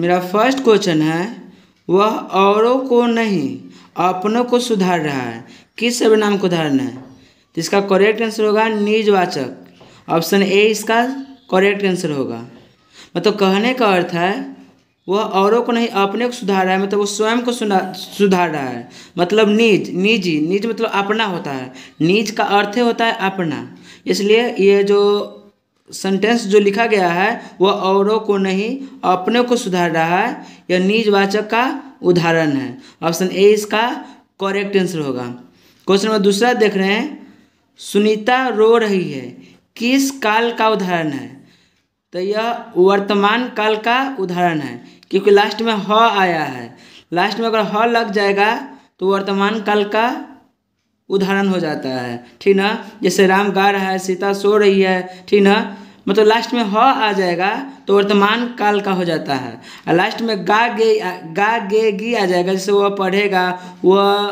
मेरा first question है वह औरों को नहीं अपनों को सुधार रहा है किस सर्वनाम को उदाहरण है तो इसका करेक्ट आंसर होगा निजवाचक ऑप्शन ए इसका करेक्ट आंसर होगा मतलब कहने का अर्थ है वह औरों को नहीं अपने को सुधार रहा है मतलब वो स्वयं को सुधार रहा है मतलब निज निजी निज मतलब अपना होता है निज का अर्थ होता है अपना इसलिए ये जो सेंटेंस जो लिखा गया है वह औरों को नहीं अपने को सुधार रहा है यह निजवाचक का उदाहरण है ऑप्शन ए इसका करेक्ट आंसर होगा क्वेश्चन नंबर दूसरा देख रहे हैं सुनीता रो रही है किस काल का उदाहरण है तो यह वर्तमान काल का उदाहरण है क्योंकि लास्ट में ह आया है लास्ट में अगर ह लग जाएगा तो वर्तमान काल का उदाहरण हो जाता है ठीक ना जैसे राम गा रहा है सीता सो रही है ठीक ना मतलब लास्ट में ह आ जाएगा तो वर्तमान काल का हो जाता है लास्ट में गा गे गा गे गी आ जाएगा जैसे वह पढ़ेगा वह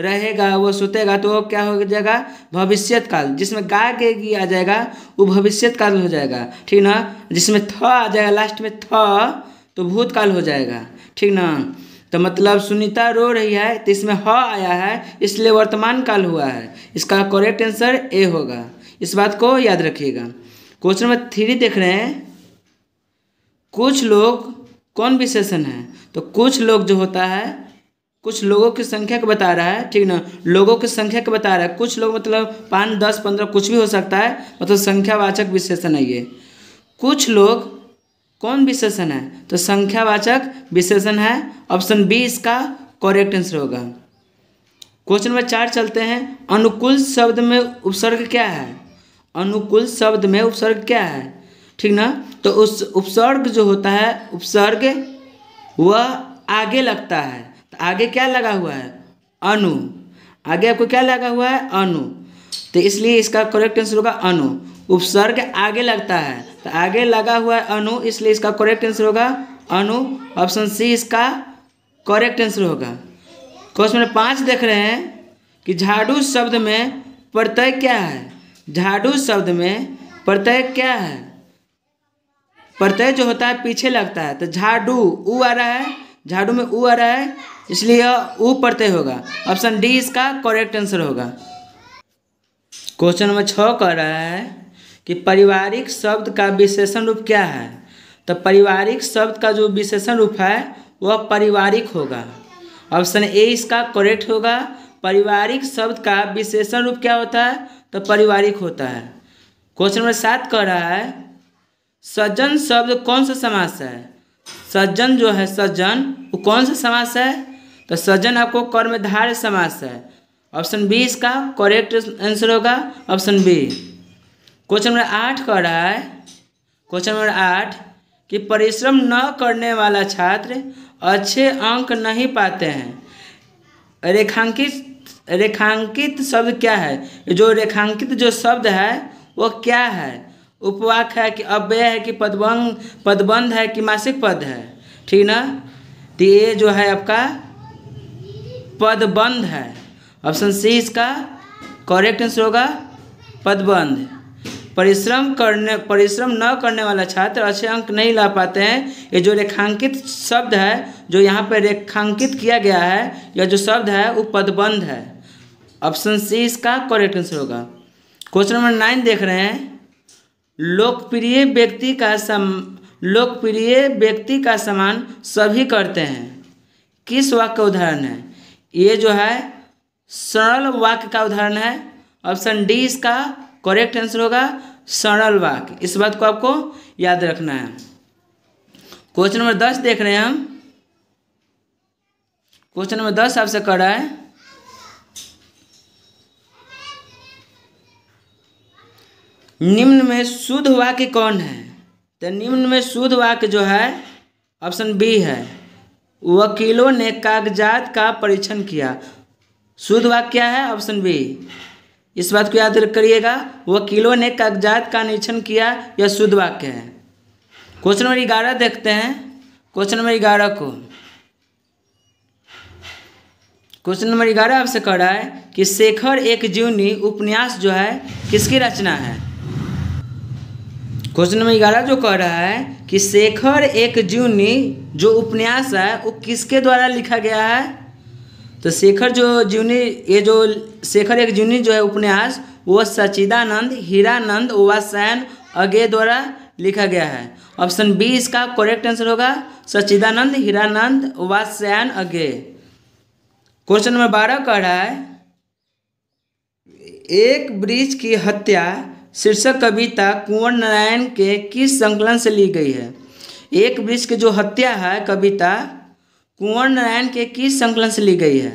रहेगा वह सुतेगा तो वह क्या हो जाएगा भविष्यत काल जिसमें गा गे गी आ जाएगा वो भविष्यत काल हो जाएगा ठीक ना जिसमें थ आ जाएगा लास्ट में थ तो भूतकाल हो जाएगा ठीक ना तो मतलब सुनीता रो रही है तो इसमें ह आया है इसलिए वर्तमान काल हुआ है इसका करेक्ट आंसर ए होगा इस बात को याद रखिएगा क्वेश्चन नंबर थ्री देख रहे हैं कुछ लोग कौन विशेषण है तो कुछ लोग जो होता है कुछ लोगों की संख्या को बता रहा है ठीक ना लोगों की संख्या को बता रहा है कुछ लोग मतलब पाँच दस पंद्रह कुछ भी हो सकता है मतलब संख्यावाचक विशेषण है ये कुछ लोग कौन विशेषण है तो संख्यावाचक विशेषण है ऑप्शन बी इसका करेक्ट आंसर होगा क्वेश्चन नंबर चार चलते हैं अनुकूल शब्द में उपसर्ग क्या है अनुकूल शब्द में उपसर्ग क्या है ठीक ना तो उस उपसर्ग जो होता है उपसर्ग वह आगे लगता है तो आगे क्या लगा हुआ है अनु आगे आपको क्या लगा हुआ है अनु तो इसलिए इसका करेक्ट आंसर होगा अनु उपसर्ग आगे लगता है तो आगे लगा हुआ है अनु इसलिए इसका करेक्ट आंसर होगा अनु ऑप्शन सी इसका करेक्ट आंसर होगा क्वेश्चन पाँच देख रहे हैं कि झाड़ू शब्द में प्रत्यय क्या है झाड़ू शब्द में प्रत्यय क्या है प्रत्यय जो होता है पीछे लगता है तो झाड़ू ऊ आ रहा है झाड़ू में ऊ आ रहा है इसलिए ऊ प्रत्यय होगा ऑप्शन डी इसका करेक्ट आंसर होगा क्वेश्चन नंबर छ कह रहा है कि पारिवारिक शब्द का विशेषण रूप क्या है तो पारिवारिक शब्द का जो विशेषण रूप है वह पारिवारिक होगा ऑप्शन ए इसका करेक्ट होगा पारिवारिक शब्द का विशेषण रूप क्या होता है तो पारिवारिक होता है क्वेश्चन नंबर सात कह रहा है सज्जन शब्द कौन सा समास है सज्जन जो है सज्जन वो कौन सा समास है तो सज्जन आपको कर्मधार समास है ऑप्शन बी इसका करेक्ट आंसर होगा ऑप्शन बी क्वेश्चन नंबर आठ कह रहा है क्वेश्चन नंबर आठ कि परिश्रम न करने वाला छात्र अच्छे अंक नहीं पाते हैं रेखांकित रेखांकित शब्द क्या है जो रेखांकित जो शब्द है वो क्या है उपवाक है कि अव्यय है कि पदबंध पदबंध है कि मासिक पद है ठीक ना तो ये जो है आपका पदबंध है ऑप्शन सी इसका करेक्ट आंसर होगा पदबंध परिश्रम करने परिश्रम न करने वाला छात्र अच्छे अंक नहीं ला पाते हैं ये जो रेखांकित शब्द है जो यहाँ पर रेखांकित किया गया है यह जो शब्द है वो पदबंध है ऑप्शन सी इसका करेक्ट आंसर होगा क्वेश्चन नंबर नाइन देख रहे हैं लोकप्रिय व्यक्ति का सम लोकप्रिय व्यक्ति का समान सभी करते हैं किस वाक्य का उदाहरण है ये जो है सरल वाक्य का उदाहरण है ऑप्शन डी इसका करेक्ट आंसर होगा सरल वाक्य इस बात को आपको याद रखना है क्वेश्चन नंबर दस देख रहे हैं हम क्वेश्चन नंबर दस आपसे कर रहा है निम्न में शुद्ध वाक्य कौन है तो निम्न में शुद्ध वाक्य जो है ऑप्शन बी है वकीलों ने कागजात का परीक्षण किया शुद्ध वाक्य क्या है ऑप्शन बी इस बात को याद करिएगा वकीलों ने कागजात का निरीक्षण किया यह शुद्ध वाक्य है क्वेश्चन नंबर ग्यारह देखते हैं क्वेश्चन नंबर ग्यारह को क्वेश्चन नंबर ग्यारह आपसे कह रहा है कि शेखर एक जीवनी उपन्यास जो है किसकी रचना है क्वेश्चन नंबर ग्यारह जो कह रहा है कि शेखर एक जीवनी जो उपन्यास है वो किसके द्वारा लिखा गया है तो शेखर जो जीवनी ये जो शेखर एक जीवनी जो है उपन्यास वो सचिदानंद हीरानंद वासैन अगे द्वारा लिखा गया है ऑप्शन बी इसका करेक्ट आंसर होगा सचिदानंद हीरानंद वासैन अगे क्वेश्चन नंबर बारह कह रहा है एक वृक्ष की हत्या शीर्षक कविता कुंवर नारायण के किस संकलन से ली गई है एक वृक्ष की जो हत्या है कविता कुंवर नारायण के किस संकलन से ली गई है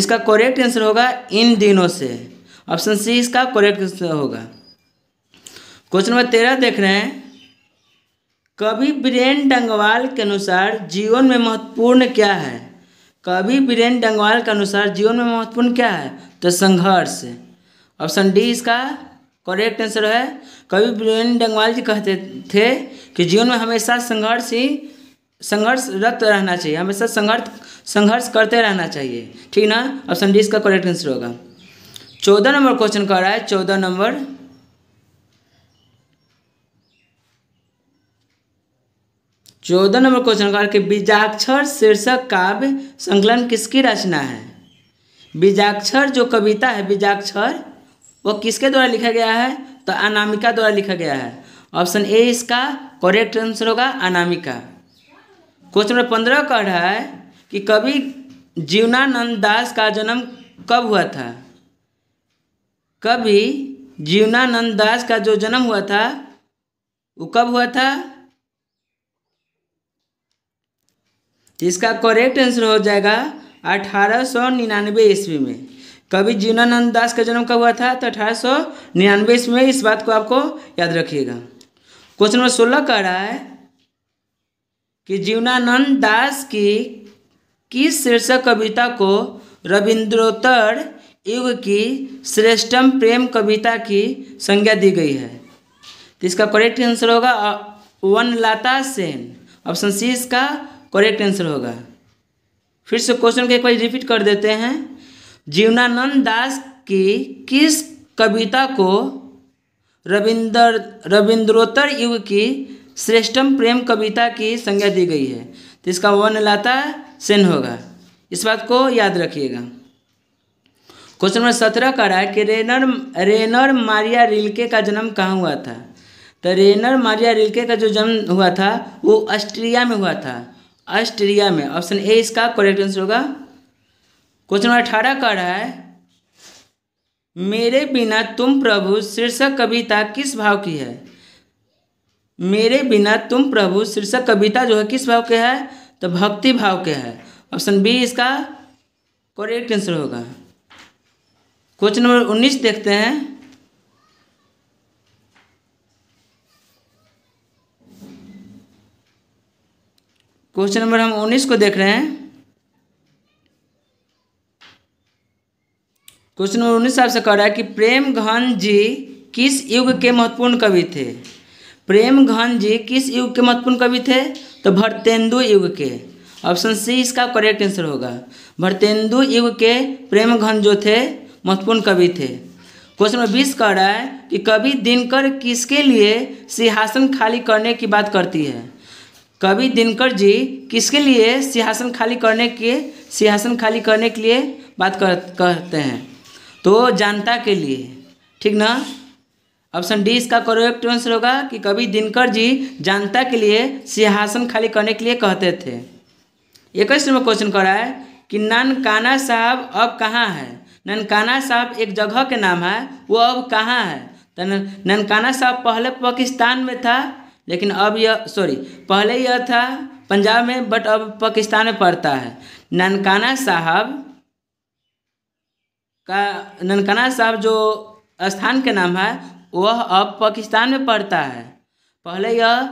इसका करेक्ट आंसर होगा इन दिनों से ऑप्शन सी इसका करेक्ट आंसर होगा क्वेश्चन नंबर तेरह देख रहे हैं कवि बीरेन डंगवाल के अनुसार जीवन में महत्वपूर्ण क्या है कवि बीरेन डंगवाल के अनुसार जीवन में महत्वपूर्ण क्या है तो संघर्ष ऑप्शन डी इसका करेक्ट आंसर है कवि बीरेन डंगवाल जी कहते थे कि जीवन में हमेशा संघर्ष ही संघर्षरत रहना चाहिए हमेशा संघर्ष संघर्ष करते रहना चाहिए ठीक ना ऑप्शन डी इसका करेक्ट आंसर होगा चौदह नंबर क्वेश्चन कर रहा है चौदह नंबर चौदह नंबर क्वेश्चन है कि बीजाक्षर शीर्षक काव्य संकलन किसकी रचना है बीजाक्षर जो कविता है बीजाक्षर वो किसके द्वारा लिखा गया है तो अनामिका द्वारा लिखा गया है ऑप्शन ए इसका करेक्ट आंसर होगा अनामिका क्वेश्चन नंबर पंद्रह कह रहा है कि कवि जीवनानंद दास का जन्म कब हुआ था कवि जीवनानंद दास का जो जन्म हुआ था वो कब हुआ था इसका करेक्ट आंसर हो जाएगा अठारह सौ निन्यानवे ईस्वी में कवि जीवनानंद दास का जन्म कब हुआ था तो अठारह सौ निन्यानवे ईस्वी में इस बात को आपको याद रखिएगा क्वेश्चन नंबर सोलह कह रहा है कि जीवनानंद दास की किस शीर्षक कविता को रविंद्रोत्तर युग की श्रेष्ठम प्रेम कविता की संज्ञा दी गई है तो इसका करेक्ट आंसर होगा one Lata Sen option C इसका करेक्ट आंसर होगा फिर से क्वेश्चन को एक बार रिपीट कर देते हैं जीवनानंद दास की किस कविता को रविंद्र रविंद्रोत्तर युग की श्रेष्ठम प्रेम कविता की संज्ञा दी गई है तो इसका वन लाता सेन होगा इस बात को याद रखिएगा क्वेश्चन नंबर सत्रह का रहा है कि रेनर रेनर मारिया रिल्के का जन्म कहाँ हुआ था तो रेनर मारिया रिल्के का जो जन्म हुआ था वो ऑस्ट्रिया में हुआ था ऑस्ट्रिया में ऑप्शन ए इसका करेक्ट आंसर होगा क्वेश्चन नंबर अठारह का रहा है मेरे बिना तुम प्रभु शीर्षक कविता किस भाव की है मेरे बिना तुम प्रभु शीर्षक कविता जो है किस भाव के है तो भक्ति भाव के है ऑप्शन बी इसका करेक्ट आंसर होगा क्वेश्चन नंबर उन्नीस देखते हैं क्वेश्चन नंबर हम उन्नीस को देख रहे हैं क्वेश्चन नंबर उन्नीस आपसे कह रहा है कि प्रेम घन जी किस युग के महत्वपूर्ण कवि थे प्रेमघन जी किस युग के महत्वपूर्ण कवि थे तो भरतेंदु युग के ऑप्शन सी इसका करेक्ट आंसर होगा भरतेंदु युग के प्रेमघन जो थे महत्वपूर्ण कवि थे क्वेश्चन नंबर बीस कह रहा है कि कवि दिनकर किसके लिए सिंहासन खाली करने की बात करती है कवि दिनकर जी किसके लिए सिंहासन खाली करने के सिंहासन खाली करने के लिए बात कर, कहते हैं तो जानता के लिए ठीक ना ऑप्शन डी इसका करेक्ट आंसर होगा कि कभी दिनकर जी जनता के लिए सिंहासन खाली करने के लिए कहते थे इक्कीस नंबर क्वेश्चन रहा है कि ननकाना साहब अब कहाँ है ननकाना साहब एक जगह के नाम है वो अब कहाँ है तो ननकाना साहब पहले पाकिस्तान में था लेकिन अब यह सॉरी पहले यह था पंजाब में बट अब पाकिस्तान में पड़ता है ननकाना साहब का ननकाना साहब जो स्थान के नाम है वह अब पाकिस्तान में पढ़ता है पहले यह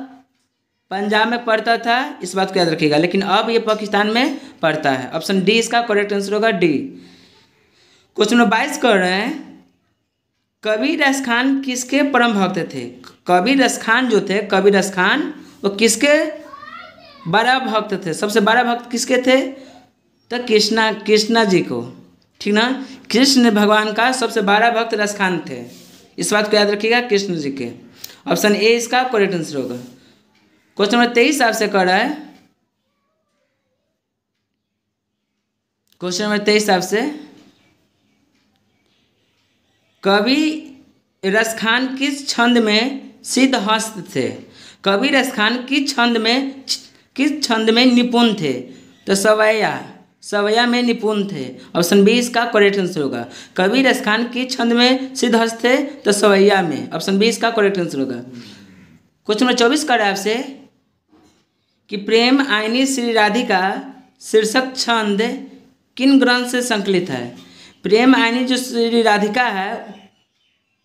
पंजाब में पढ़ता था इस बात को याद रखिएगा लेकिन अब यह पाकिस्तान में पढ़ता है ऑप्शन डी इसका करेक्ट आंसर होगा डी क्वेश्चन नंबर बाईस कर रहे हैं कबीर रस खान किसके परम भक्त थे कबीर रस खान जो थे कबीर रस खान वो किसके बड़ा भक्त थे सबसे बड़ा भक्त किसके थे तो कृष्णा कृष्णा जी को ठीक ना कृष्ण भगवान का सबसे बड़ा भक्त रस खान थे इस बात को याद रखिएगा कृष्ण जी के ऑप्शन ए इसका करेक्ट आंसर होगा क्वेश्चन नंबर तेईस आपसे कह रहा है क्वेश्चन नंबर तेईस आपसे कवि रसखान किस छंद में सिद्ध हस्त थे कवि रसखान किस छंद में किस छंद में निपुण थे तो सवैया सवैया में निपुण थे ऑप्शन बी इसका करेक्ट आंसर होगा कबीर स्थान की छंद में हस्त थे तो सवैया में ऑप्शन बी इसका करेक्ट आंसर होगा क्वेश्चन नंबर चौबीस का आपसे कि प्रेम आयनी श्री राधिका शीर्षक छंद किन ग्रंथ से संकलित है प्रेम आयनी जो श्री राधिका है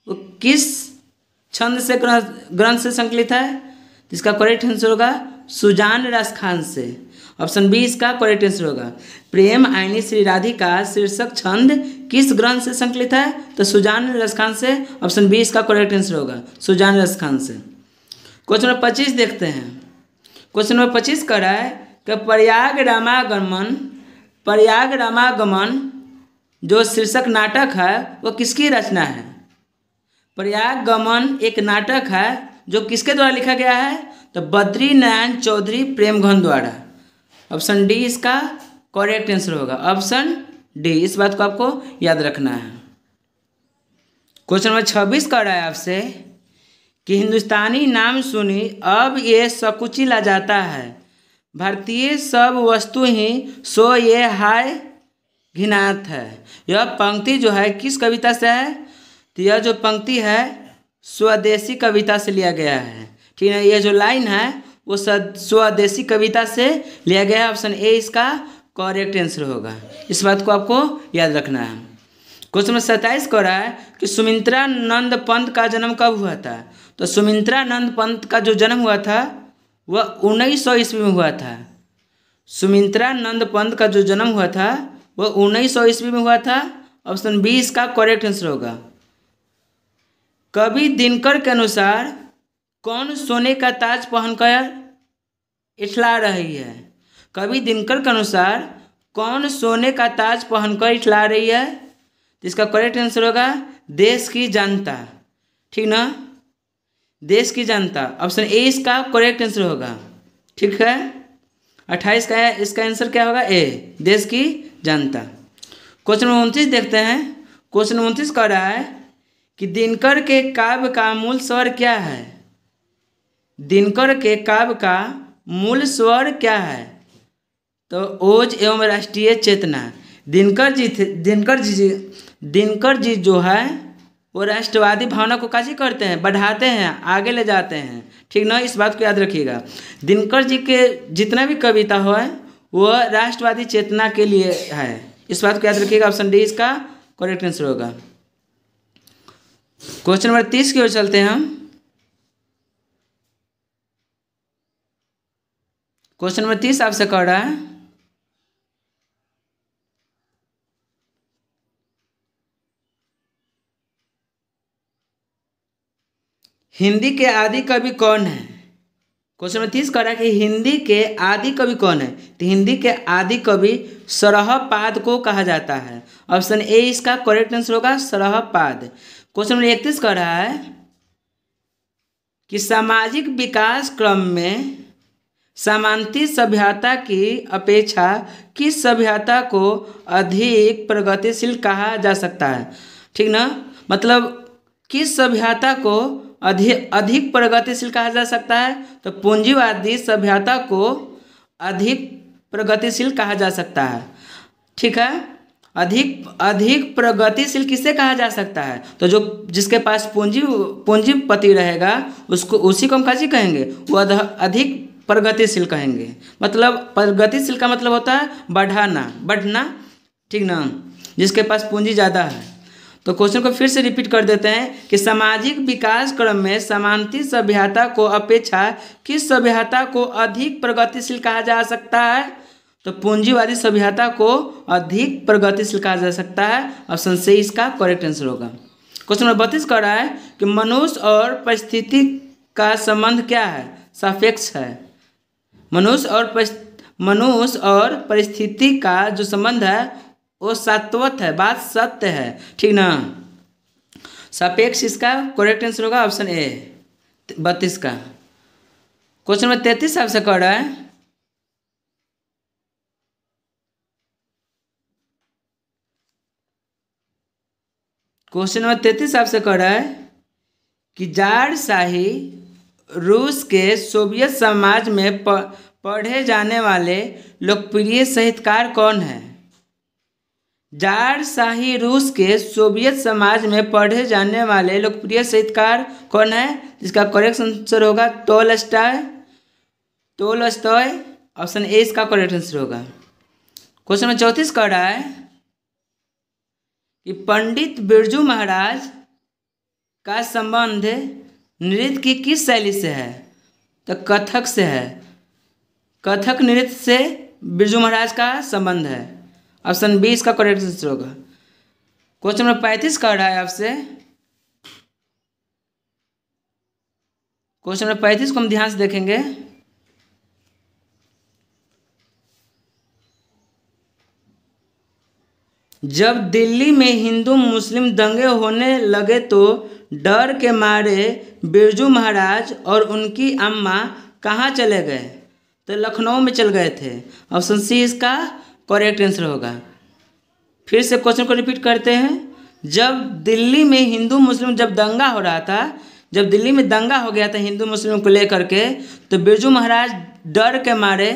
वो किस छंद से ग्रंथ से संकलित है इसका करेक्ट आंसर होगा सुजान रसखान से ऑप्शन बी इसका करेक्ट आंसर होगा प्रेम आयनी श्री राधिका शीर्षक छंद किस ग्रंथ से संकलित है तो सुजान रसखान से ऑप्शन बी इसका करेक्ट आंसर होगा सुजान रसखान से क्वेश्चन नंबर पच्चीस देखते हैं क्वेश्चन नंबर पच्चीस कह रहा है कि प्रयाग रामागमन प्रयाग रामागमन जो शीर्षक नाटक है वो किसकी रचना है प्रयाग गमन एक नाटक है जो किसके द्वारा लिखा गया है तो बद्री नारायण चौधरी प्रेमघन द्वारा ऑप्शन डी इसका करेक्ट आंसर होगा ऑप्शन डी इस बात को आपको याद रखना है क्वेश्चन नंबर छब्बीस कर रहा है आपसे कि हिंदुस्तानी नाम सुनी अब ये सकुचिला जाता है भारतीय सब वस्तु ही सो ये हाय घिनाथ है यह पंक्ति जो है किस कविता से है तो यह जो पंक्ति है स्वदेशी कविता से लिया गया है ठीक है यह जो लाइन है वो स्वदेशी कविता से लिया गया है ऑप्शन ए इसका करेक्ट आंसर होगा इस बात को आपको याद रखना है क्वेश्चन नंबर सत्ताईस कह रहा है कि सुमित्रा नंद पंत का जन्म कब हुआ था तो सुमित्रा नंद पंत का जो जन्म हुआ था वह उन्नीस सौ ईस्वी में हुआ था सुमित्रा नंद पंत का जो जन्म हुआ था वह उन्नीस सौ ईस्वी में हुआ था ऑप्शन बी इसका करेक्ट आंसर होगा कवि दिनकर के अनुसार कौन सोने का ताज पहनकर इठला रही है कवि दिनकर के अनुसार कौन सोने का ताज पहनकर इठला रही है इसका करेक्ट आंसर होगा देश की जनता ठीक ना देश की जनता ऑप्शन ए इसका करेक्ट आंसर होगा ठीक है अट्ठाईस का है इसका आंसर क्या होगा ए देश की जनता क्वेश्चन उनतीस देखते हैं क्वेश्चन उनतीस कह रहा है कि दिनकर के काव्य का मूल स्वर क्या है दिनकर के काव्य का मूल स्वर क्या है तो ओज एवं राष्ट्रीय चेतना दिनकर जी थे दिनकर जी दिनकर जी जो है वो राष्ट्रवादी भावना को काजी करते हैं बढ़ाते हैं आगे ले जाते हैं ठीक ना इस बात को याद रखिएगा दिनकर जी के जितना भी कविता हो वह राष्ट्रवादी चेतना के लिए है इस बात को याद रखिएगा ऑप्शन डी इसका करेक्ट आंसर होगा क्वेश्चन नंबर तीस की ओर चलते हैं हम क्वेश्चन नंबर तीस आपसे कह रहा है हिंदी के आदि कवि कौन है क्वेश्चन नंबर तीस कह रहा है कि हिंदी के आदि कवि कौन है तो हिंदी के आदि कवि सरहपाद को कहा जाता है ऑप्शन ए इसका करेक्ट आंसर होगा सरहपाद क्वेश्चन नंबर इकतीस कह रहा है कि सामाजिक विकास क्रम में सामंती सभ्यता की अपेक्षा किस सभ्यता को अधिक प्रगतिशील कहा जा सकता है ठीक ना मतलब किस सभ्यता को अधिक अधिक प्रगतिशील कहा जा सकता है तो पूंजीवादी सभ्यता को अधिक प्रगतिशील कहा जा सकता है ठीक है अधिक अधिक प्रगतिशील किसे कहा जा सकता है तो जो जिसके पास पूंजी पूंजीपति रहेगा उसको उसी को हम काजी कहेंगे वो अधिक प्रगतिशील कहेंगे मतलब प्रगतिशील का मतलब होता है बढ़ाना बढ़ना ठीक ना जिसके पास पूंजी ज़्यादा है तो क्वेश्चन को फिर से रिपीट कर देते हैं कि सामाजिक विकास क्रम में समानती सभ्यता को अपेक्षा किस सभ्यता को अधिक प्रगतिशील कहा जा सकता है तो पूंजीवादी सभ्यता को अधिक प्रगतिशील कहा जा सकता है ऑप्शन से इसका करेक्ट आंसर होगा क्वेश्चन नंबर बत्तीस कह रहा है कि मनुष्य और परिस्थिति का संबंध क्या है सापेक्ष है मनुष्य और मनुष्य और परिस्थिति का जो संबंध है वो सत्वत है बात सत्य है ठीक ना सापेक्ष इसका करेक्ट आंसर होगा ऑप्शन ए बत्तीस का क्वेश्चन नंबर तैतीस आपसे कर रहा है क्वेश्चन नंबर तैतीस आपसे कर रहा है कि जाड़ शाही रूस के सोवियत समाज में पढ़े जाने वाले लोकप्रिय साहित्यकार कौन हैं जार शाही रूस के सोवियत समाज में पढ़े जाने वाले लोकप्रिय साहित्यकार कौन है जिसका करेक्ट आंसर होगा तोल स्टाय तोल स्टॉय ऑप्शन ए इसका करेक्ट आंसर होगा क्वेश्चन नंबर चौंतीस कह रहा है कि पंडित बिरजू महाराज का संबंध नृत्य की किस शैली से है तो कथक से है कथक नृत्य से बिरजू महाराज का संबंध है ऑप्शन बी इसका करेक्ट आंसर होगा क्वेश्चन नंबर पैंतीस कह रहा है आपसे क्वेश्चन नंबर पैंतीस को हम ध्यान से देखेंगे जब दिल्ली में हिंदू मुस्लिम दंगे होने लगे तो डर के मारे बिरजू महाराज और उनकी अम्मा कहाँ चले गए तो लखनऊ में चल गए थे ऑप्शन सी इसका करेक्ट आंसर होगा फिर से क्वेश्चन को रिपीट करते हैं जब दिल्ली में हिंदू मुस्लिम जब दंगा हो रहा था जब दिल्ली में दंगा हो गया था हिंदू मुस्लिम को लेकर के तो बिरजू महाराज डर के मारे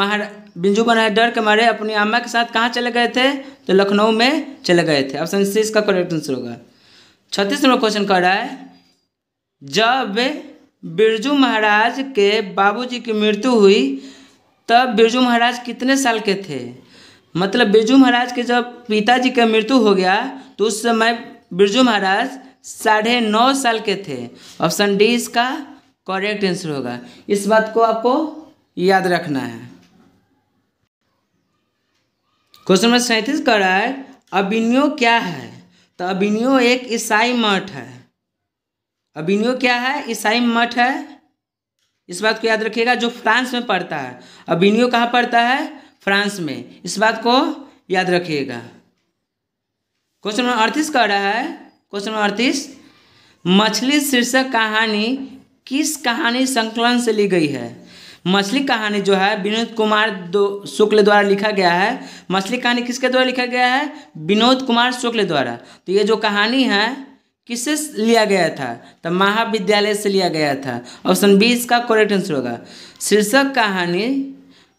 महारा बिरजू महाराज डर के मारे अपनी अम्मा के साथ कहाँ चले गए थे तो लखनऊ में चले गए थे ऑप्शन सी इसका करेक्ट आंसर होगा छत्तीस नंबर क्वेश्चन कर रहा है जब बिरजू महाराज के बाबूजी की मृत्यु हुई तब बिरजू महाराज कितने साल के थे मतलब बिरजू महाराज के जब पिताजी का मृत्यु हो गया तो उस समय बिरजू महाराज साढ़े नौ साल के थे ऑप्शन डी इसका करेक्ट आंसर होगा इस बात को आपको याद रखना है क्वेश्चन नंबर सैंतीस कह रहा है अभिनय क्या है तो अबिनियो एक ईसाई मठ है अबिनियो क्या है ईसाई मठ है इस बात को याद रखिएगा जो फ्रांस में पढ़ता है अबिनियो कहाँ पढ़ता है फ्रांस में इस बात को याद रखिएगा क्वेश्चन नंबर अड़तीस कह रहा है क्वेश्चन नंबर अड़तीस मछली शीर्षक कहानी किस कहानी संकलन से ली गई है मछली कहानी जो है विनोद कुमार दो शुक्ल द्वारा लिखा गया है मछली कहानी किसके द्वारा लिखा गया है विनोद कुमार शुक्ल द्वारा तो ये जो कहानी है किससे लिया गया था तो महाविद्यालय से लिया गया था ऑप्शन बी इसका करेक्ट आंसर होगा शीर्षक कहानी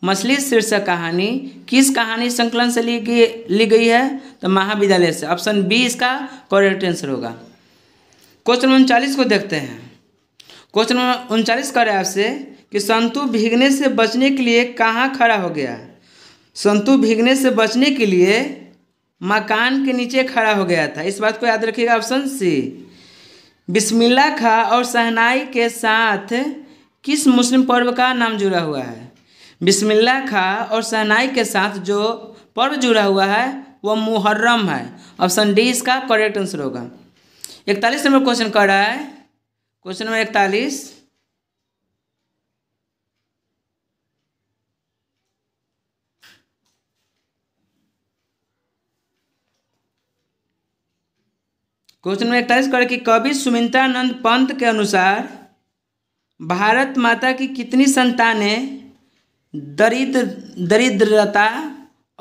मछली शीर्षक कहानी किस कहानी संकलन से ली गई ली गई है तो महाविद्यालय से ऑप्शन बी इसका करेक्ट आंसर होगा क्वेश्चन नंबर उनचालीस को देखते हैं क्वेश्चन नंबर उनचालीस करें आपसे कि संतु भीगने से बचने के लिए कहाँ खड़ा हो गया संतु भीगने से बचने के लिए मकान के नीचे खड़ा हो गया था इस बात को याद रखिएगा ऑप्शन सी बिस्मिल्ला खा और सहनाई के साथ किस मुस्लिम पर्व का नाम जुड़ा हुआ है बिस्मिल्ला खा और सहनाई के साथ जो पर्व जुड़ा हुआ है वह मुहर्रम है ऑप्शन डी इसका करेक्ट आंसर होगा इकतालीस नंबर क्वेश्चन कर रहा है क्वेश्चन नंबर इकतालीस क्वेश्चन नंबर इकतालीस कर कि कवि सुमित्रानंद पंत के अनुसार भारत माता की कितनी संतानें दरिद्र दरिद्रता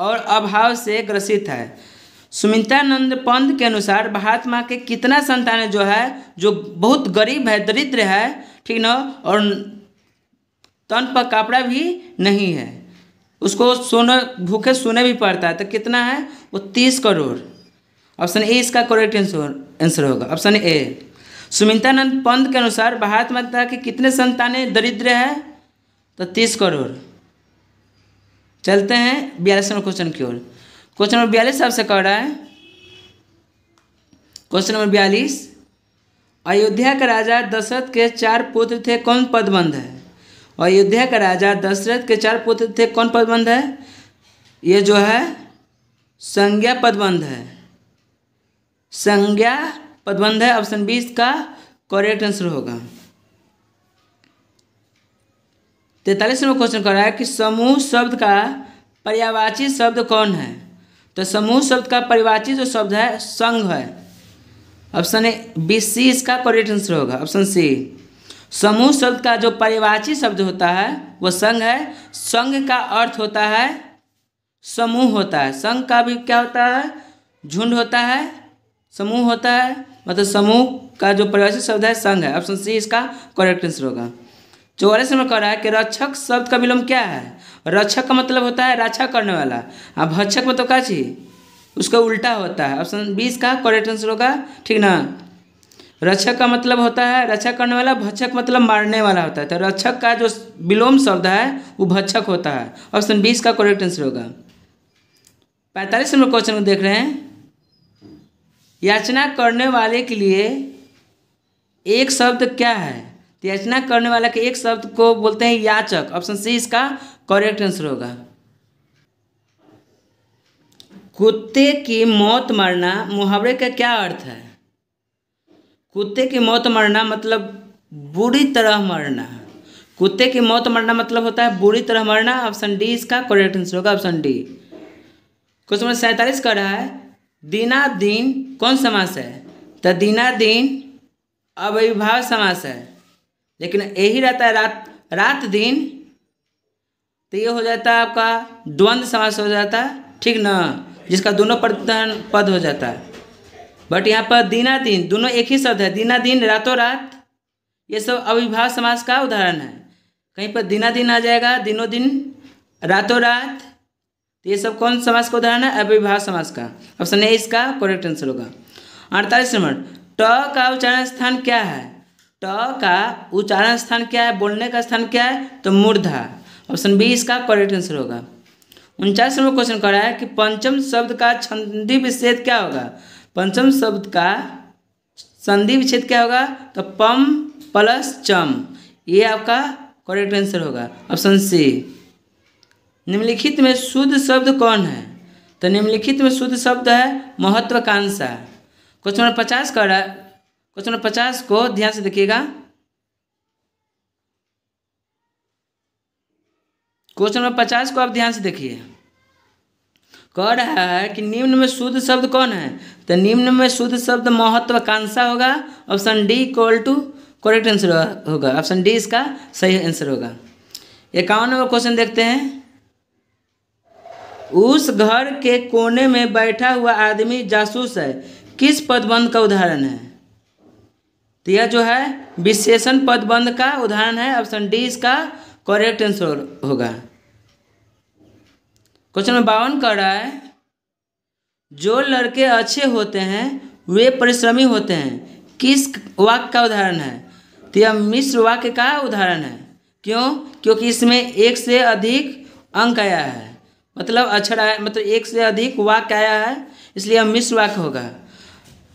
और अभाव से ग्रसित है सुमित्रानंद पंत के अनुसार भारत माँ के कितना संतान जो है जो बहुत गरीब है दरिद्र है ठीक ना और तन पर कपड़ा भी नहीं है उसको सोना भूखे सोने भी पड़ता है तो कितना है वो तीस करोड़ ऑप्शन ए इसका करेक्ट आंसर होगा ऑप्शन ए सुमितानंद पंत के अनुसार भारत माता कि कितने संतानें दरिद्र है तो तीस करोड़ चलते हैं बयालीस नंबर क्वेश्चन की ओर क्वेश्चन नंबर बयालीस आपसे कह रहा है क्वेश्चन नंबर बयालीस अयोध्या का राजा दशरथ के चार पुत्र थे कौन पदबंध है अयोध्या का राजा दशरथ के चार पुत्र थे कौन पदबंध है ये जो है संज्ञा पदबंध है संज्ञा पदबंध है ऑप्शन बी इसका करेक्ट आंसर होगा तैतालीस नंबर क्वेश्चन कर रहा है कि समूह शब्द का पर्यावाची शब्द कौन है तो समूह शब्द का परिवाची जो शब्द है संघ है ऑप्शन ए बी सी इसका करेक्ट आंसर होगा ऑप्शन सी समूह शब्द का जो परिवाची शब्द होता है वो संघ है संघ का अर्थ होता है समूह होता है संघ का भी क्या होता है झुंड होता है समूह होता है मतलब समूह का जो परिभाषित शब्द है संघ है ऑप्शन सी इसका करेक्ट आंसर होगा चौवालीस नंबर कह रहा है कि रक्षक शब्द का विलोम क्या है रक्षक का मतलब होता है रक्षा करने वाला और भक्षक मतलब तो क्या चीज उसका उल्टा होता है ऑप्शन बीस का करेक्ट आंसर होगा ठीक ना रक्षक का मतलब होता है रक्षा करने वाला भक्षक मतलब मारने वाला होता है तो रक्षक का जो विलोम शब्द है वो भक्षक होता है ऑप्शन बीस का करेक्ट आंसर होगा पैंतालीस नंबर क्वेश्चन को देख रहे हैं याचना करने वाले के लिए एक शब्द क्या है तो याचना करने वाला के एक शब्द को बोलते हैं याचक ऑप्शन सी इसका करेक्ट आंसर होगा कुत्ते की मौत मरना मुहावरे का क्या अर्थ है कुत्ते की मौत मरना मतलब बुरी तरह मरना कुत्ते की मौत मरना मतलब होता है बुरी तरह मरना ऑप्शन डी इसका करेक्ट आंसर होगा ऑप्शन डी क्वेश्चन नंबर सैंतालीस का रहा है दिना दिन कौन समास है तो दिना दिन अविभाव समास है लेकिन यही रहता है रात रात दिन तो ये हो जाता है आपका द्वंद्व समास हो जाता है ठीक ना जिसका दोनों प्रधान पद हो जाता है बट यहाँ पर दिना दिन दोनों एक ही शब्द है दिना दिन रातों रात ये सब अविभाव समास का उदाहरण है कहीं पर दिना दिन आ जाएगा दिनों दिन रातों रात तो ये सब कौन समाज का उदाहरण है अविभाव समाज का ऑप्शन ए इसका करेक्ट आंसर होगा अड़तालीस नंबर ट का उच्चारण स्थान क्या है ट का उच्चारण स्थान क्या है बोलने का स्थान क्या है तो मूर्धा ऑप्शन बी इसका करेक्ट आंसर होगा उनचास नंबर क्वेश्चन कर रहा है कि पंचम शब्द का छंदी विच्छेद क्या होगा पंचम शब्द का संधि विच्छेद क्या होगा तो पम प्लस चम ये आपका करेक्ट आंसर होगा ऑप्शन सी निम्नलिखित में शुद्ध शब्द कौन है तो निम्नलिखित में शुद्ध शब्द है महत्वाकांक्षा क्वेश्चन नंबर पचास रहा है क्वेश्चन नंबर पचास को ध्यान से देखिएगा क्वेश्चन नंबर पचास को आप ध्यान से देखिए कह रहा है कि निम्न में शुद्ध शब्द कौन है तो निम्न में शुद्ध शब्द महत्वाकांक्षा होगा option D equal to correct answer होगा ऑप्शन डी इसका सही आंसर होगा नंबर क्वेश्चन देखते हैं उस घर के कोने में बैठा हुआ आदमी जासूस है किस पदबंध का उदाहरण है तो यह जो है विशेषण पदबंध का उदाहरण है ऑप्शन डी इसका करेक्ट आंसर होगा क्वेश्चन नंबर बावन कह रहा है जो लड़के अच्छे होते हैं वे परिश्रमी होते हैं किस वाक्य का उदाहरण है तो यह मिश्र वाक्य का उदाहरण है क्यों क्योंकि इसमें एक से अधिक अंक आया है मतलब अक्षर आया मतलब एक से अधिक वाक्य आया है इसलिए हम मिश्र वाक्य होगा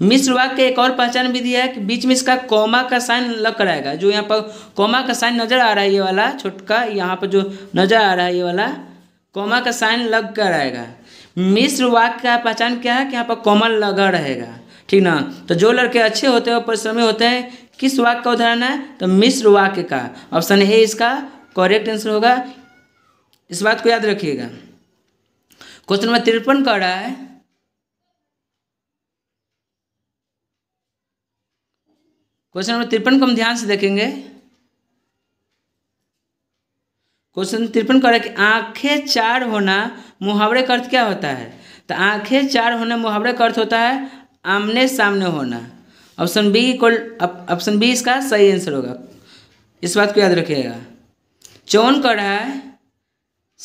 मिश्र वाक्य एक और पहचान भी दिया है कि बीच में इसका कौमा का साइन लग कराएगा जो यहाँ पर कौमा का साइन नज़र आ रहा है ये वाला छोटका यहाँ पर जो नज़र आ रहा है ये वाला कौमा का साइन लग कर आएगा मिश्र वाक्य का पहचान क्या है कि यहाँ पर कॉमन लगा रहेगा ठीक ना तो जो लड़के अच्छे होते हैं और परिश्रमी होते हैं किस वाक्य का उदाहरण है तो मिश्र वाक्य का ऑप्शन ए इसका करेक्ट आंसर होगा इस बात को याद रखिएगा क्वेश्चन नंबर तिरपन कह रहा है क्वेश्चन नंबर तिरपन को हम ध्यान से देखेंगे क्वेश्चन तिरपन कह रहा है कि आंखें चार होना मुहावरे का अर्थ क्या होता है तो आंखें चार होना मुहावरे का अर्थ होता है आमने सामने होना option B equal option B इसका सही आंसर होगा इस बात को याद रखिएगा चौन कह रहा है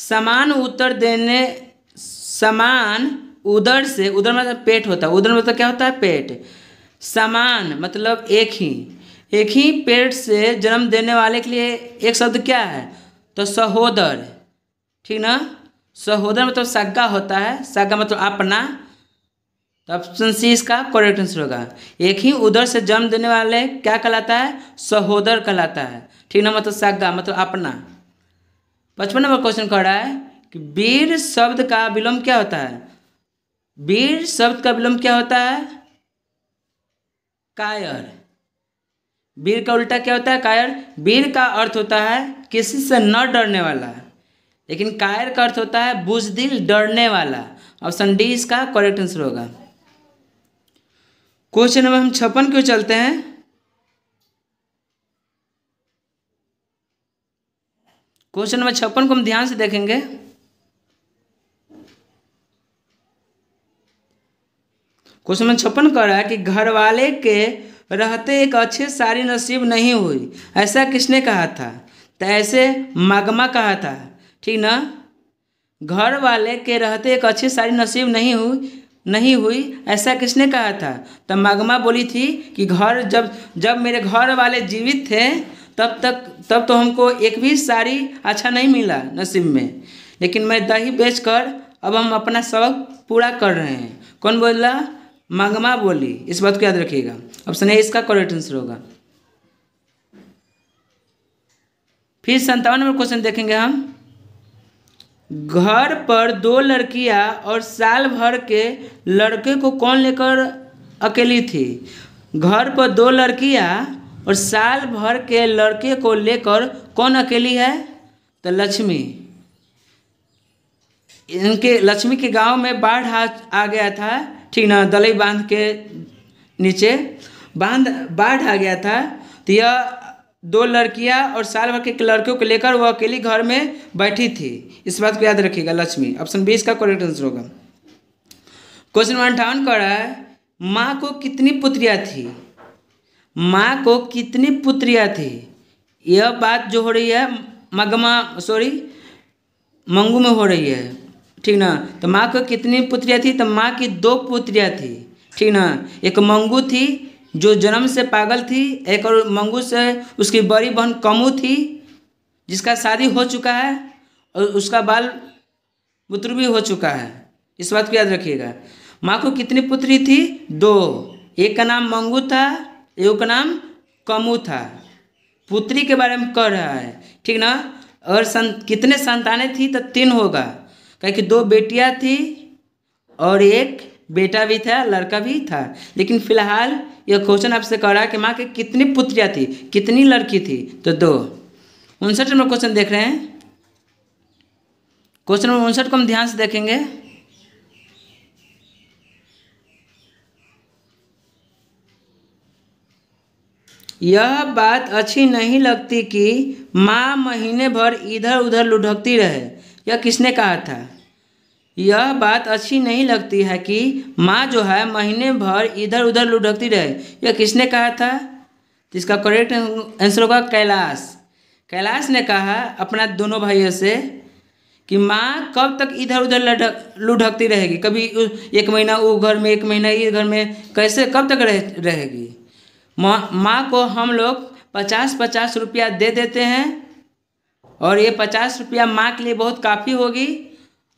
समान उत्तर देने समान उधर से उधर मतलब पेट होता है उधर मतलब क्या होता है पेट समान मतलब एक ही एक ही पेट से जन्म देने वाले के लिए एक शब्द क्या है तो सहोदर ठीक ना सहोदर मतलब सग्गा होता है सग्गा मतलब अपना तो ऑप्शन सी इसका करेक्ट आंसर होगा एक ही उधर से जन्म देने वाले क्या कहलाता है सहोदर कहलाता है ठीक ना मतलब सग्गा मतलब अपना पचपन नंबर क्वेश्चन कह रहा है कि वीर शब्द का विलोम क्या होता है वीर शब्द का विलोम क्या होता है कायर वीर का उल्टा क्या होता है कायर वीर का अर्थ होता है किसी से न डरने वाला लेकिन कायर का अर्थ होता है बुजदिल डरने वाला ऑप्शन डी इसका करेक्ट आंसर होगा क्वेश्चन नंबर हम छप्पन क्यों चलते हैं क्वेश्चन नंबर छप्पन को हम ध्यान से देखेंगे उसमें छप्पन कह रहा है कि घर वाले के रहते एक अच्छी साड़ी नसीब नहीं हुई ऐसा किसने कहा था तो ऐसे मगमा कहा था ठीक ना घर वाले के रहते एक अच्छी साड़ी नसीब नहीं हुई नहीं हुई ऐसा किसने कहा था तब तो मगमा बोली थी कि घर जब जब मेरे घर वाले जीवित थे तब तक तब तो हमको एक भी साड़ी अच्छा नहीं मिला नसीब में लेकिन मैं दही बेचकर अब हम अपना सबक पूरा कर रहे हैं कौन बोला मंगमा बोली इस बात को याद रखिएगा ऑप्शन है इसका करेक्ट आंसर होगा फिर संतावन नंबर क्वेश्चन देखेंगे हम घर पर दो लड़कियां और साल भर के लड़के को कौन लेकर अकेली थी घर पर दो लड़कियां और साल भर के लड़के को लेकर कौन अकेली है तो लक्ष्मी इनके लक्ष्मी के गांव में बाढ़ आ गया था ठीक ना दलई बांध के नीचे बांध बाढ़ आ गया था तो यह दो लड़कियां और साल भर के लड़कियों को लेकर वह अकेली घर में बैठी थी इस बात को याद रखिएगा लक्ष्मी ऑप्शन बीस का करेक्ट आंसर होगा क्वेश्चन नंबर अंठावन कर रहा है माँ को कितनी पुत्रियाँ थी माँ को कितनी पुत्रियाँ थी यह बात जो हो रही है मगमा सॉरी मंगू में हो रही है ठीक ना तो माँ को कितनी पुत्रियाँ थी तो माँ की दो पुत्रियाँ थी ठीक ना एक मंगू थी जो जन्म से पागल थी एक और मंगू से उसकी बड़ी बहन कमू थी जिसका शादी हो चुका है और उसका बाल पुत्र भी हो चुका है इस बात को याद रखिएगा माँ को कितनी पुत्री थी दो एक का नाम मंगू था एक का नाम कमू था पुत्री के बारे में कह रहा है ठीक ना और संत कितने संतानें थी तो तीन होगा कहे कि दो बेटियाँ थी और एक बेटा भी था लड़का भी था लेकिन फिलहाल यह क्वेश्चन आपसे कह रहा है कि माँ के कितनी पुत्रियाँ थी कितनी लड़की थी तो दो उनसठ नंबर क्वेश्चन देख रहे हैं क्वेश्चन नंबर उनसठ को हम ध्यान से देखेंगे यह बात अच्छी नहीं लगती कि माँ महीने भर इधर उधर लुढ़कती रहे यह किसने कहा था यह बात अच्छी नहीं लगती है कि माँ जो है महीने भर इधर उधर लुढ़कती रहे यह किसने कहा था इसका करेक्ट आंसर होगा कैलाश कैलाश ने कहा अपना दोनों भाइयों से कि माँ कब तक इधर उधर लटक लुढ़कती रहेगी कभी एक महीना वो घर में एक महीना इस घर में कैसे कब तक रह रहेगी माँ माँ को हम लोग पचास पचास रुपया दे देते हैं और ये पचास रुपया माँ के लिए बहुत काफ़ी होगी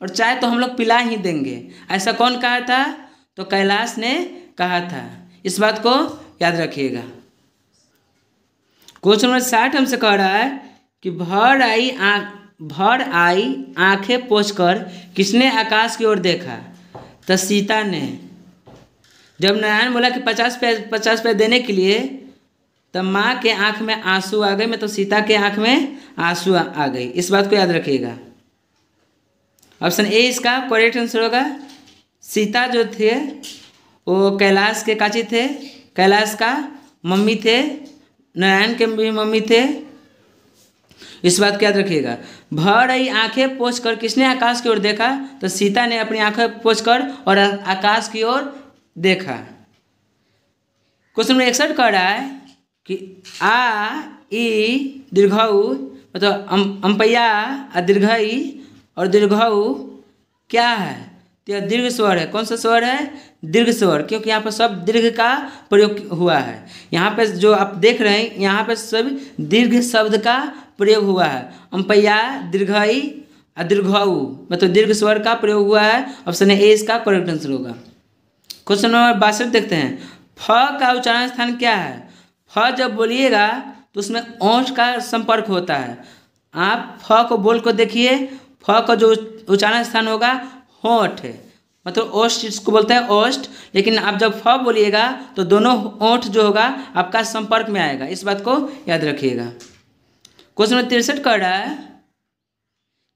और चाय तो हम लोग पिला ही देंगे ऐसा कौन कहा था तो कैलाश ने कहा था इस बात को याद रखिएगा क्वेश्चन नंबर साठ हमसे कह रहा है कि भर आई आँख भर आई आंखें पोछ किसने आकाश की ओर देखा तो सीता ने जब नारायण बोला कि पचास रुपया पचास रुपया देने के लिए तब तो माँ के आँख में आंसू आ गए मैं तो सीता के आँख में आंसू आ गई इस बात को याद रखिएगा ऑप्शन ए इसका करेक्ट आंसर होगा सीता जो थे वो कैलाश के काची थे कैलाश का मम्मी थे नारायण के भी मम्मी थे इस बात को याद रखिएगा भर रही आंखें पोछ कर किसने आकाश की ओर देखा तो सीता ने अपनी आंखें पोछ कर और आकाश की ओर देखा क्वेश्चन नंबर इकसठ कह रहा है कि आ ई दीर्घ मतलब अम अं, अम्पया आ दीर्घ और दीर्घ क्या है तो यह दीर्घ स्वर है कौन सा स्वर है दीर्घ स्वर क्योंकि यहाँ पर सब दीर्घ का प्रयोग हुआ है यहाँ पे जो आप देख रहे हैं यहाँ पे सब दीर्घ शब्द का प्रयोग हुआ है अम्पया दीर्घई अदीर्घऊ मतलब दीर्घ स्वर का प्रयोग हुआ है ऑप्शन ए इसका करेक्ट आंसर होगा क्वेश्चन नंबर बासठ देखते हैं फ का उच्चारण स्थान क्या है फ जब बोलिएगा तो उसमें ओंच का संपर्क होता है आप फ को बोल को देखिए फ का जो उच्चारण स्थान होगा होठ मतलब ओष्ट इसको बोलते हैं ओष्ट लेकिन आप जब फ बोलिएगा तो दोनों ओठ जो होगा आपका संपर्क में आएगा इस बात को याद रखिएगा क्वेश्चन नंबर तिरसठ कह रहा है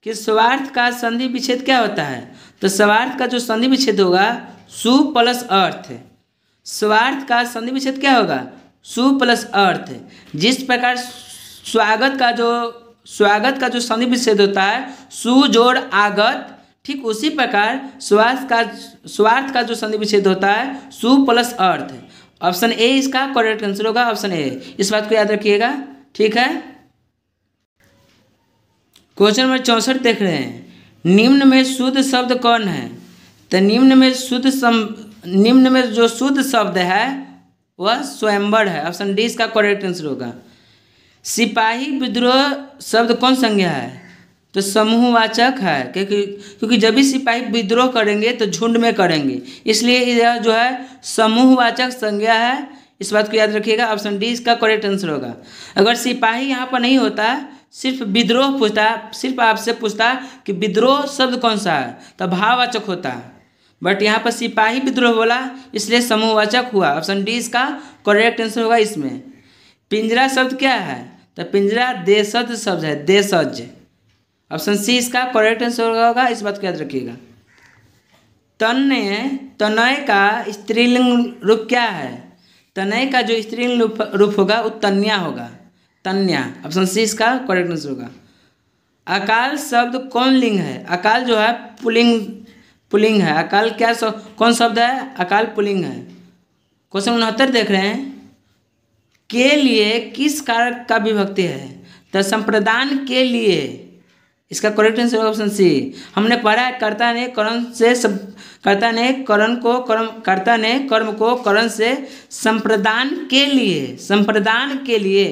कि स्वार्थ का संधि विच्छेद क्या होता है तो स्वार्थ का जो संधि विच्छेद होगा सु प्लस अर्थ स्वार्थ का संधि विच्छेद क्या होगा सु प्लस अर्थ जिस प्रकार स्वागत का जो स्वागत का जो सन्धि विच्छेद होता है सु जोड़ आगत ठीक उसी प्रकार स्वार्थ का स्वार्थ का जो सन्धि विच्छेद होता है सु प्लस अर्थ ऑप्शन ए इसका करेक्ट आंसर होगा ऑप्शन ए इस बात को याद रखिएगा ठीक है क्वेश्चन नंबर चौंसठ देख रहे हैं निम्न में शुद्ध शब्द कौन है तो निम्न में शुद्ध निम्न में जो शुद्ध शब्द है वह स्वयंवर है ऑप्शन डी इसका करेक्ट आंसर होगा सिपाही विद्रोह शब्द कौन संज्ञा है तो समूहवाचक है क्योंकि क्योंकि जब भी सिपाही विद्रोह करेंगे तो झुंड में करेंगे इसलिए यह जो है समूहवाचक संज्ञा है इस बात को याद रखिएगा ऑप्शन डी इसका करेक्ट आंसर होगा अगर सिपाही यहाँ पर नहीं होता सिर्फ विद्रोह पूछता सिर्फ आपसे पूछता कि विद्रोह शब्द कौन सा है तो भाववाचक होता है बट यहाँ पर सिपाही विद्रोह बोला इसलिए समूहवाचक हुआ ऑप्शन डी इसका करेक्ट आंसर होगा इसमें पिंजरा शब्द क्या है तो पिंजरा देशज शब्द है देशज ऑप्शन सी इसका करेक्ट आंसर होगा इस बात को याद रखिएगा तन्य तनय का स्त्रीलिंग रूप क्या है तनय का जो स्त्रीलिंग रूप रूप होगा वो तन्या होगा तन्या ऑप्शन सी इसका करेक्ट आंसर होगा अकाल शब्द कौन लिंग है अकाल जो है पुलिंग पुलिंग है अकाल क्या सो, कौन शब्द है अकाल पुलिंग है क्वेश्चन उनहत्तर देख रहे हैं के लिए किस कारक का विभक्ति है तो संप्रदान के लिए इसका करेक्ट आंसर ऑप्शन सी हमने पढ़ा है कर्ता ने करण से सब कर्ता ने करण को कर्म कर्ता ने कर्म को करण से संप्रदान के लिए संप्रदान के लिए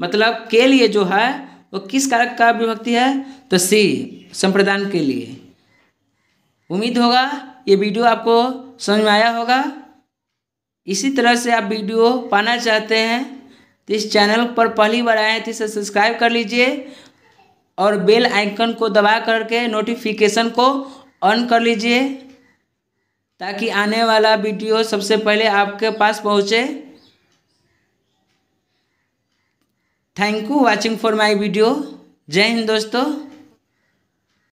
मतलब के लिए जो है वो किस कारक का विभक्ति है तो सी संप्रदान के लिए उम्मीद होगा ये वीडियो आपको समझ में आया होगा इसी तरह से आप वीडियो पाना चाहते हैं तो इस चैनल पर पहली बार आए हैं तो इसे सब्सक्राइब कर लीजिए और बेल आइकन को दबा करके नोटिफिकेशन को ऑन कर लीजिए ताकि आने वाला वीडियो सबसे पहले आपके पास पहुँचे thank you watching for my video जय हिंद दोस्तों